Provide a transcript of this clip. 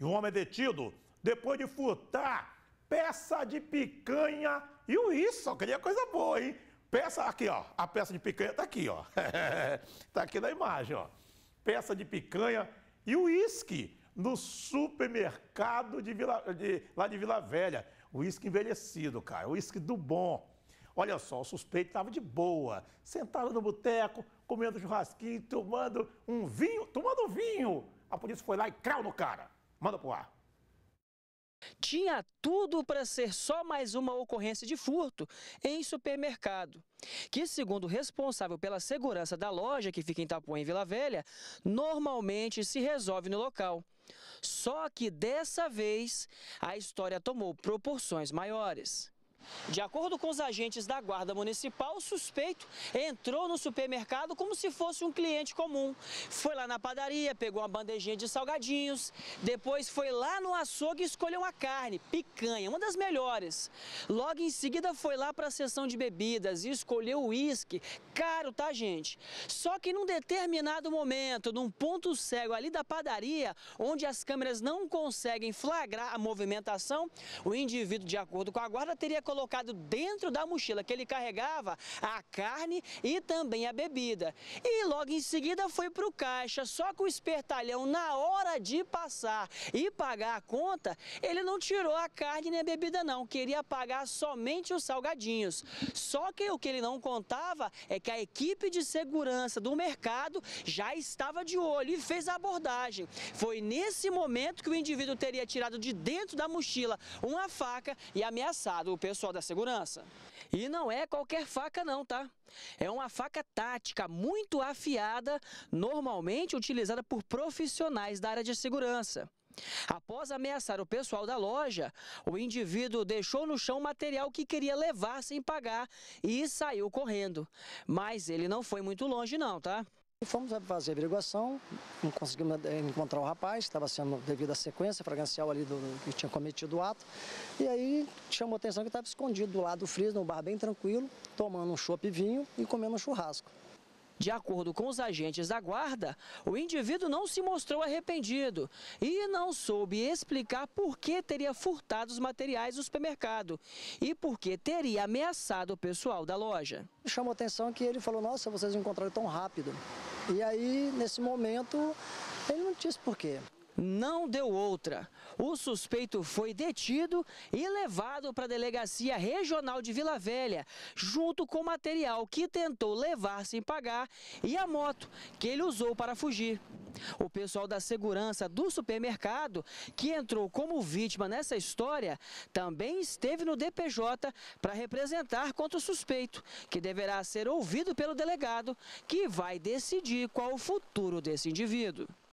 E o homem é detido depois de furtar peça de picanha e o isso, só queria coisa boa, hein? Peça aqui, ó. A peça de picanha tá aqui, ó. tá aqui na imagem, ó. Peça de picanha e uísque no supermercado de Vila, de, lá de Vila Velha. Uísque envelhecido, cara. Uísque do bom. Olha só, o suspeito estava de boa, sentado no boteco, comendo churrasquinho, tomando um vinho, tomando vinho. A polícia foi lá e crau no cara. Manda pro ar. Tinha tudo para ser só mais uma ocorrência de furto em supermercado, que, segundo o responsável pela segurança da loja que fica em Tapuã em Vila Velha, normalmente se resolve no local. Só que dessa vez a história tomou proporções maiores. De acordo com os agentes da Guarda Municipal, o suspeito entrou no supermercado como se fosse um cliente comum. Foi lá na padaria, pegou uma bandejinha de salgadinhos, depois foi lá no açougue e escolheu uma carne, picanha, uma das melhores. Logo em seguida foi lá para a seção de bebidas e escolheu uísque, caro, tá gente? Só que num determinado momento, num ponto cego ali da padaria, onde as câmeras não conseguem flagrar a movimentação, o indivíduo, de acordo com a guarda, teria colocado colocado dentro da mochila que ele carregava a carne e também a bebida. E logo em seguida foi para o caixa, só que o espertalhão, na hora de passar e pagar a conta, ele não tirou a carne nem a bebida não, queria pagar somente os salgadinhos. Só que o que ele não contava é que a equipe de segurança do mercado já estava de olho e fez a abordagem. Foi nesse momento que o indivíduo teria tirado de dentro da mochila uma faca e ameaçado o pessoal pessoal da segurança. E não é qualquer faca não, tá? É uma faca tática, muito afiada, normalmente utilizada por profissionais da área de segurança. Após ameaçar o pessoal da loja, o indivíduo deixou no chão material que queria levar sem pagar e saiu correndo. Mas ele não foi muito longe não, tá? E fomos fazer a averiguação, não conseguimos eh, encontrar o rapaz, que estava sendo devido à sequência fragancial ali do, que tinha cometido o ato. E aí chamou a atenção que estava escondido do lado do freezer, num bar bem tranquilo, tomando um chopp vinho e comendo um churrasco. De acordo com os agentes da guarda, o indivíduo não se mostrou arrependido e não soube explicar por que teria furtado os materiais do supermercado e por que teria ameaçado o pessoal da loja. Chamou atenção que ele falou, nossa, vocês encontraram tão rápido. E aí, nesse momento, ele não disse por quê não deu outra. O suspeito foi detido e levado para a Delegacia Regional de Vila Velha, junto com material que tentou levar sem pagar e a moto que ele usou para fugir. O pessoal da segurança do supermercado, que entrou como vítima nessa história, também esteve no DPJ para representar contra o suspeito, que deverá ser ouvido pelo delegado, que vai decidir qual o futuro desse indivíduo.